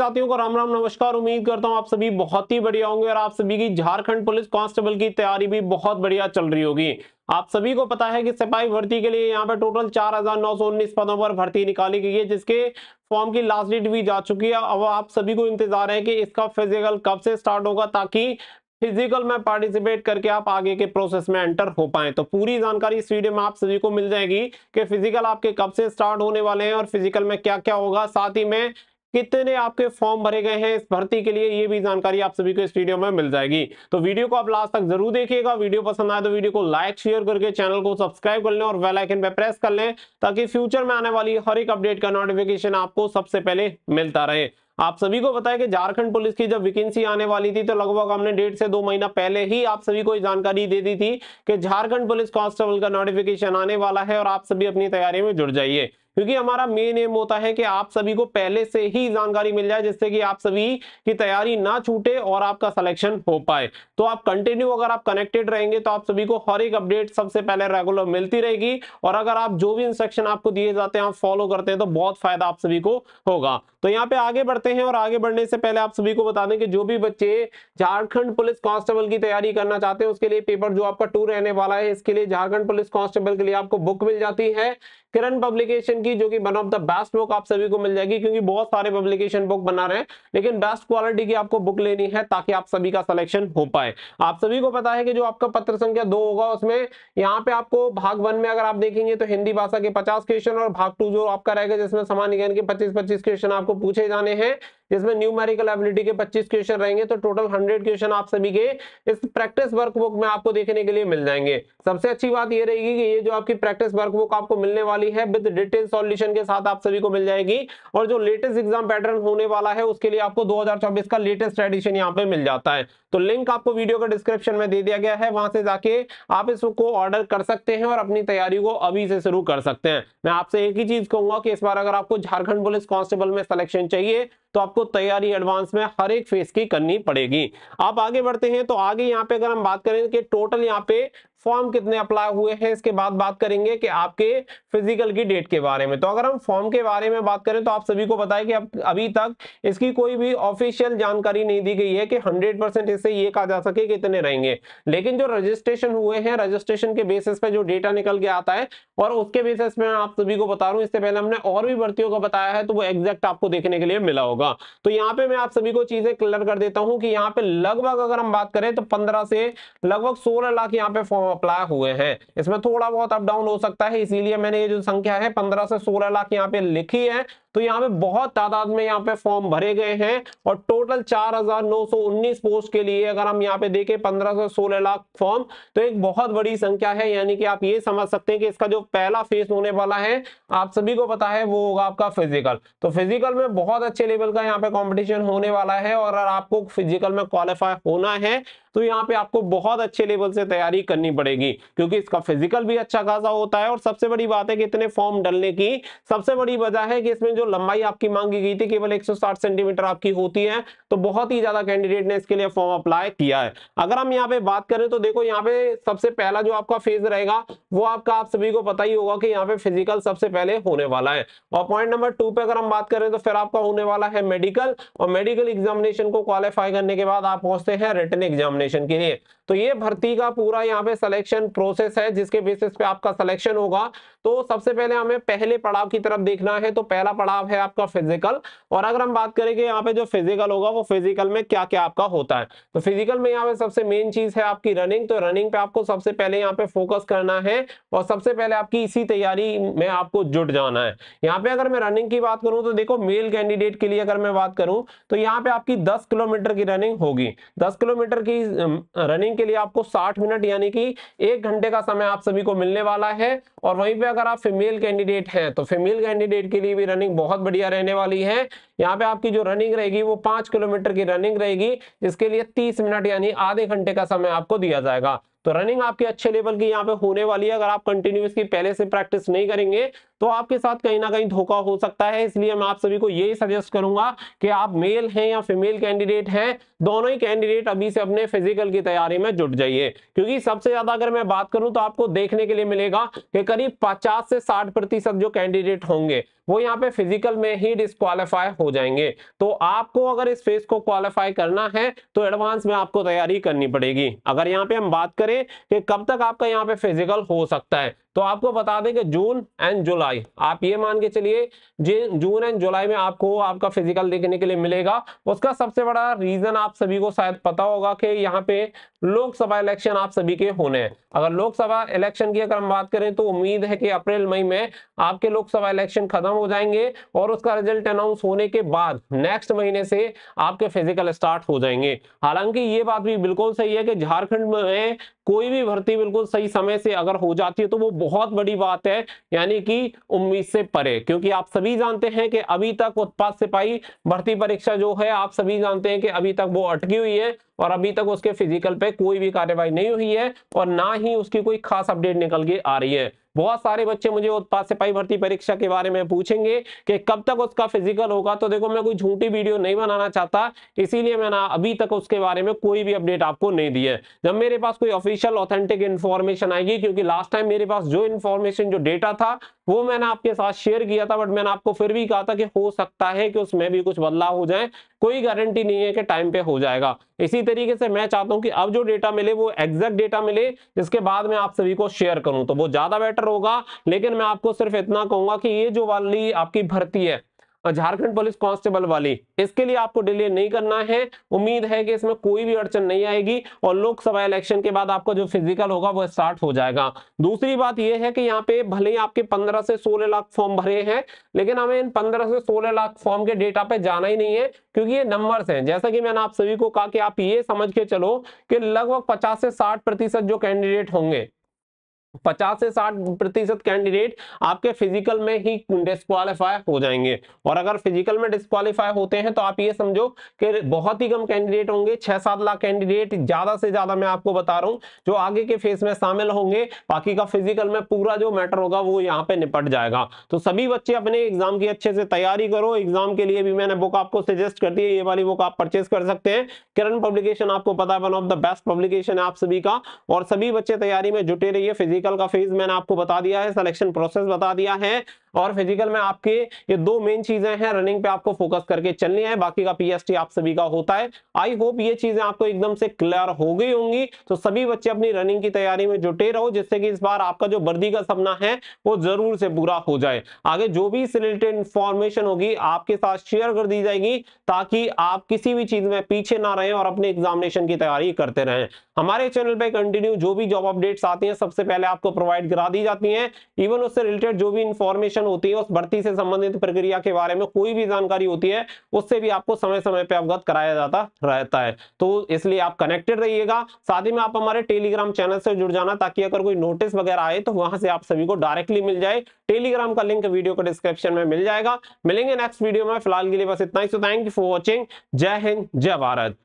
साथियों को राम राम नमस्कार उम्मीद करता हूं आप सभी बहुत ही बढ़िया होंगे और आप सभी की झारखंड पुलिस कांस्टेबल की तैयारी भी बहुत बढ़िया चल रही होगी आप सभी को पता है कि सिपाही भर्ती के लिए यहां पर टोटल चार हजार नौ सौ उन्नीस पदों पर भर्ती निकाली गई है जिसके फॉर्म की लास्ट डेट भी जा चुकी है अब आप सभी को इंतजार है कि इसका फिजिकल कब से स्टार्ट होगा ताकि फिजिकल में पार्टिसिपेट करके आप आगे के प्रोसेस में एंटर हो पाए तो पूरी जानकारी इस वीडियो में आप सभी को मिल जाएगी कि फिजिकल आपके कब से स्टार्ट होने वाले हैं और फिजिकल में क्या क्या होगा साथ ही में कितने आपके फॉर्म भरे गए हैं इस भर्ती के लिए ये भी जानकारी आप सभी को इस वीडियो में मिल जाएगी तो वीडियो को आप लास्ट तक जरूर देखिएगा वीडियो पसंद आए तो वीडियो को लाइक शेयर करके चैनल को सब्सक्राइब कर लें और वेलाइकन पर प्रेस कर लें ताकि फ्यूचर में आने वाली हर एक अपडेट का नोटिफिकेशन आपको सबसे पहले मिलता रहे आप सभी को बताया कि झारखंड पुलिस की जब वैकेंसी आने वाली थी तो लगभग हमने डेढ़ से दो महीना पहले ही आप सभी को जानकारी दे दी थी कि झारखंड पुलिस कांस्टेबल का नोटिफिकेशन आने वाला है और आप सभी अपनी तैयारी में जुड़ जाइए क्योंकि हमारा मेन एम होता है कि आप सभी को पहले से ही जानकारी मिल जाए जिससे कि आप सभी की तैयारी ना छूटे और आपका सिलेक्शन हो पाए तो आप कंटिन्यू अगर आप कनेक्टेड रहेंगे तो आप सभी को हर एक अपडेट सबसे पहले रेगुलर मिलती रहेगी और अगर आप जो भी इंस्ट्रक्शन आपको दिए जाते हैं आप फॉलो करते हैं तो बहुत फायदा आप सभी को होगा तो यहाँ पे आगे बढ़ते हैं और आगे बढ़ने से पहले आप सभी को बता दें कि जो भी बच्चे झारखंड पुलिस कांस्टेबल की तैयारी करना चाहते हैं उसके लिए पेपर जो आपका टू रहने वाला है इसके लिए झारखंड पुलिस कांस्टेबल के लिए आपको बुक मिल जाती है किरण पब्लिकेशन की जो कि one of the best book आप सभी को मिल जाएगी क्योंकि बहुत सारे पब्लिकेशन बुक बना रहे हैं लेकिन बेस्ट क्वालिटी की आपको बुक लेनी है ताकि आप सभी का सिलेक्शन हो पाए आप सभी को पता है कि जो आपका पत्र संख्या दो होगा उसमें यहाँ पे आपको भाग वन में अगर आप देखेंगे तो हिंदी भाषा के पचास क्वेश्चन और भाग टू जो आपका रहेगा जिसमें समान ज्ञान के पच्चीस पच्चीस क्वेश्चन आपको पूछे जाने हैं जिसमें न्यूमेरिकल एबिलिटी के 25 क्वेश्चन रहेंगे तो टोटल 100 क्वेश्चन आप सभी के इस प्रैक्टिस वर्कबुक में आपको देखने के लिए मिल जाएंगे सबसे अच्छी बात यह रहेगी कि ये जो आपकी प्रैक्टिस वर्कबुक आपको मिलने वाली है विद डिटेल सॉल्यूशन के साथ आप सभी को मिल जाएगी और जो लेटेस्ट एग्जाम पैटर्न होने वाला है उसके लिए आपको दो का लेटेस्ट एडिशन यहाँ पे मिल जाता है तो लिंक आपको वीडियो का डिस्क्रिप्शन में दे दिया गया है वहां से जाके आप इसको ऑर्डर कर सकते हैं और अपनी तैयारी को अभी से शुरू कर सकते हैं मैं आपसे एक ही चीज कहूंगा कि इस बार अगर आपको झारखंड पुलिस कांस्टेबल में सिलेक्शन चाहिए तो आपको तैयारी एडवांस में हर एक फेज की करनी पड़ेगी आप आगे बढ़ते हैं तो आगे यहाँ पे अगर हम बात करें कि टोटल यहाँ पे फॉर्म कितने अप्लाई हुए हैं इसके बाद बात करेंगे कि आपके फिजिकल की डेट के बारे में तो अगर हम फॉर्म के बारे में बात करें तो आप सभी को बताएं कि अब अभी तक इसकी कोई भी ऑफिशियल जानकारी नहीं दी गई है कि 100 परसेंट इससे ये कहा जा सके कि इतने रहेंगे लेकिन जो रजिस्ट्रेशन हुए हैं रजिस्ट्रेशन के बेसिस पे जो डेटा निकल के आता है और उसके बेसिस पे आप सभी को बता रहा हूँ इससे पहले हमने और भी भर्तियों का बताया है तो वो एग्जैक्ट आपको देखने के लिए मिला होगा तो यहाँ पे मैं आप सभी को चीजें क्लियर कर देता हूँ कि यहाँ पे लगभग अगर हम बात करें तो पंद्रह से लगभग सोलह लाख यहाँ पे फॉर्म अप्लाई हुए हैं इसमें थोड़ा बहुत अप डाउन हो सकता है इसीलिए मैंने ये जो संख्या है पंद्रह से सोलह लाख यहाँ पे लिखी है तो यहाँ पे बहुत तादाद में यहाँ पे फॉर्म भरे गए हैं और टोटल 4,919 पोस्ट के लिए अगर हम यहाँ पे देखें पंद्रह से सोलह लाख फॉर्म तो एक बहुत बड़ी संख्या है यानी कि आप ये समझ सकते हैं कि इसका जो पहला फेस होने वाला है आप सभी को पता है वो होगा आपका फिजिकल तो फिजिकल में बहुत अच्छे लेवल का यहाँ पे कॉम्पिटिशन होने वाला है और आपको फिजिकल में क्वालिफाई होना है तो यहाँ पे आपको बहुत अच्छे लेवल से तैयारी करनी पड़ेगी क्योंकि इसका फिजिकल भी अच्छा खासा होता है और सबसे बड़ी बात है कि इतने फॉर्म डलने की सबसे बड़ी वजह है कि इसमें जो लंबाई आपकी मांगी गई थी केवल 160 सेंटीमीटर आपकी होती है तो बहुत ही ज्यादा कैंडिडेट ने इसके लिए फॉर्म अप्लाई किया है अगर हम यहाँ पे बात करें तो देखो यहाँ पे सबसे पहला जो आपका फेज रहेगा वो आपका आप सभी को पता ही होगा कि यहाँ पे फिजिकल सबसे पहले होने वाला है और पॉइंट नंबर टू पे अगर हम बात करें तो फिर आपका होने वाला है मेडिकल और मेडिकल एग्जामिनेशन को क्वालिफाई करने के बाद आप पहुंचते हैं रिटर्न एग्जामिनेशन के लिए तो ये भर्ती का पूरा यहाँ पे सिलेक्शन प्रोसेस है जिसके बेसिस पे आपका सिलेक्शन होगा तो सबसे पहले हमें पहले पड़ाव की तरफ देखना है तो पहला पड़ाव है आपका फिजिकल और अगर हम बात करेंगे यहाँ पे जो फिजिकल होगा वो फिजिकल में क्या क्या आपका होता है तो फिजिकल में यहाँ पे सबसे मेन चीज है आपकी रनिंग तो रनिंग पे आपको सबसे पहले यहाँ पे फोकस करना है है और सबसे पहले आपकी इसी तैयारी में आपको जुट जाना है यहाँ पे अगर मैं रनिंग की बात करूं तो देखो मेल कैंडिडेट के लिए अगर मैं बात करूं तो यहाँ पे आपकी दस किलोमीटर की रनिंग होगी दस किलोमीटर की रनिंग के लिए आपको साठ मिनट यानी कि एक घंटे का समय आप सभी को मिलने वाला है और वहीं पर अगर आप फीमेल कैंडिडेट हैं तो फीमेल कैंडिडेट के लिए भी रनिंग बहुत बढ़िया रहने वाली है यहाँ पे आपकी जो रनिंग रहेगी वो पांच किलोमीटर की रनिंग रहेगी इसके लिए तीस मिनट यानी आधे घंटे का समय आपको दिया जाएगा तो रनिंग आपके अच्छे लेवल की यहाँ पे होने वाली है अगर आप कंटिन्यूसली पहले से प्रैक्टिस नहीं करेंगे तो आपके साथ कहीं ना कहीं धोखा हो सकता है इसलिए मैं आप सभी को यही सजेस्ट करूंगा कि आप मेल हैं या फीमेल कैंडिडेट हैं दोनों ही कैंडिडेट अभी से अपने फिजिकल की तैयारी में जुट जाइए क्योंकि सबसे ज्यादा अगर मैं बात करूं तो आपको देखने के लिए मिलेगा कि करीब पचास से साठ प्रतिशत जो कैंडिडेट होंगे वो यहाँ पे फिजिकल में ही डिस्कालीफाई हो जाएंगे तो आपको अगर इस फेज को क्वालिफाई करना है तो एडवांस में आपको तैयारी करनी पड़ेगी अगर यहाँ पे हम बात करें कि कब तक आपका यहाँ पे फिजिकल हो सकता है तो आपको बता दें कि जून एंड जुलाई जुलाई आप ये मान के चलिए जून एंड जुलाई में आपको आपका फिजिकल देखने के लिए मिलेगा उसका सबसे बड़ा रीजन आप सभी को शायद पता होगा कि यहाँ पे लोकसभा इलेक्शन आप सभी के होने हैं अगर लोकसभा इलेक्शन की अगर हम बात करें तो उम्मीद है कि अप्रैल मई में आपके लोकसभा इलेक्शन खत्म हो जाएंगे और उसका रिजल्ट अनाउंस होने के बाद नेक्स्ट महीने से आपके फिजिकल स्टार्ट हो जाएंगे हालांकि ये बात भी बिल्कुल सही है कि झारखंड में कोई भी भर्ती बिल्कुल सही समय से अगर हो जाती है तो वो बहुत बड़ी बात है यानी कि उम्मीद से परे क्योंकि आप सभी जानते हैं कि अभी तक उत्पाद सिपाही भर्ती परीक्षा जो है आप सभी जानते हैं कि अभी तक वो अटकी हुई है और अभी तक उसके फिजिकल पे कोई भी कार्यवाही नहीं हुई है और ना ही उसकी कोई खास अपडेट निकल के आ रही है बहुत सारे बच्चे मुझे उत्पाद सिपाही भर्ती परीक्षा के बारे में पूछेंगे कि कब तक उसका फिजिकल होगा तो देखो मैं कोई झूठी वीडियो नहीं बनाना चाहता इसीलिए मैंने अभी तक उसके बारे में कोई भी अपडेट आपको नहीं दी है जब मेरे पास कोई ऑफिशियल ऑथेंटिक इन्फॉर्मेशन आएगी क्योंकि लास्ट टाइम मेरे पास जो इन्फॉर्मेशन जो डेटा था वो मैंने आपके साथ शेयर किया था बट मैंने आपको फिर भी कहा था कि हो सकता है कि उसमें भी कुछ बदलाव हो जाए कोई गारंटी नहीं है कि टाइम पे हो जाएगा इसी तरीके से मैं चाहता हूं कि अब जो डेटा मिले वो एग्जैक्ट डेटा मिले जिसके बाद मैं आप सभी को शेयर करूं तो वो ज्यादा बेटर होगा लेकिन मैं आपको सिर्फ इतना कहूंगा कि ये जो वाली आपकी भर्ती है झारखंड पुलिस कांस्टेबल वाली इसके लिए आपको डिले नहीं करना है उम्मीद है कि इसमें कोई भी अड़चन नहीं आएगी और लोकसभा इलेक्शन के बाद आपका जो फिजिकल होगा वो स्टार्ट हो जाएगा दूसरी बात यह है कि यहाँ पे भले ही आपके पंद्रह से सोलह लाख फॉर्म भरे हैं लेकिन हमें इन पंद्रह से सोलह लाख फॉर्म के डेटा पे जाना ही नहीं है क्योंकि ये नंबर है जैसा कि मैंने आप सभी को कहा कि आप ये समझ के चलो कि लगभग पचास से साठ प्रतिशत जो कैंडिडेट होंगे 50 से 60 प्रतिशत कैंडिडेट आपके फिजिकल में ही डिस्कालीफाई हो जाएंगे और अगर फिजिकल में डिस्कालीफाई होते हैं तो आप ये समझो कि बहुत ही कम कैंडिडेट होंगे 6-7 लाख कैंडिडेट ज्यादा से ज्यादा मैं आपको बता रहा हूं जो आगे के फेस में शामिल होंगे बाकी का फिजिकल में पूरा जो मैटर होगा वो यहाँ पे निपट जाएगा तो सभी बच्चे अपने एग्जाम की अच्छे से तैयारी करो एग्जाम के लिए भी मैंने बुक आपको सजेस्ट कर दी है ये वाली बुक आप परचेज कर सकते हैं किरण पब्लिकेशन आपको पता है one of the best publication है आप सभी का और सभी बच्चे तैयारी में जुटे रहिए फिजिकल फिजिकल का फेज मैंने आपको बता दिया है सिलेक्शन प्रोसेस बता दिया है और फिजिकल में आपके ये दो मेन चीजें हैं रनिंग पे आपको फोकस करके चलनी है बाकी का पीएसटी आप सभी का होता है आई होप ये चीजें आपको एकदम से क्लियर हो गई होंगी तो सभी बच्चे अपनी रनिंग की तैयारी में जुटे रहो जिससे कि इस बार आपका जो वर्दी का सपना है वो जरूर से पूरा हो जाए आगे जो भी रिलेटेड इंफॉर्मेशन होगी आपके साथ शेयर कर दी जाएगी ताकि आप किसी भी चीज में पीछे ना रहे और अपने एग्जामिनेशन की तैयारी करते रहे हमारे चैनल पर कंटिन्यू जो भी जॉब अपडेट्स आती है सबसे पहले आपको प्रोवाइड करा दी जाती है इवन उससे रिलेटेड जो भी इंफॉर्मेशन होती है उस भर्ती से संबंधित प्रक्रिया के बारे में कोई भी जानकारी होती है उससे भी आपको समय समय पर अवगत कराया जाता रहता है तो इसलिए आप कनेक्टेड रहिएगा साथ ही में आप हमारे टेलीग्राम चैनल से जुड़ जाना ताकि अगर कोई नोटिस वगैरह आए तो वहां से आप सभी को डायरेक्टली मिल जाए टेलीग्राम का लिंक वीडियो को डिस्क्रिप्शन में मिल जाएगा मिलेंगे नेक्स्ट वीडियो में फिलहाल के लिए बस इतना ही so thank you for watching जय हिंद जय भारत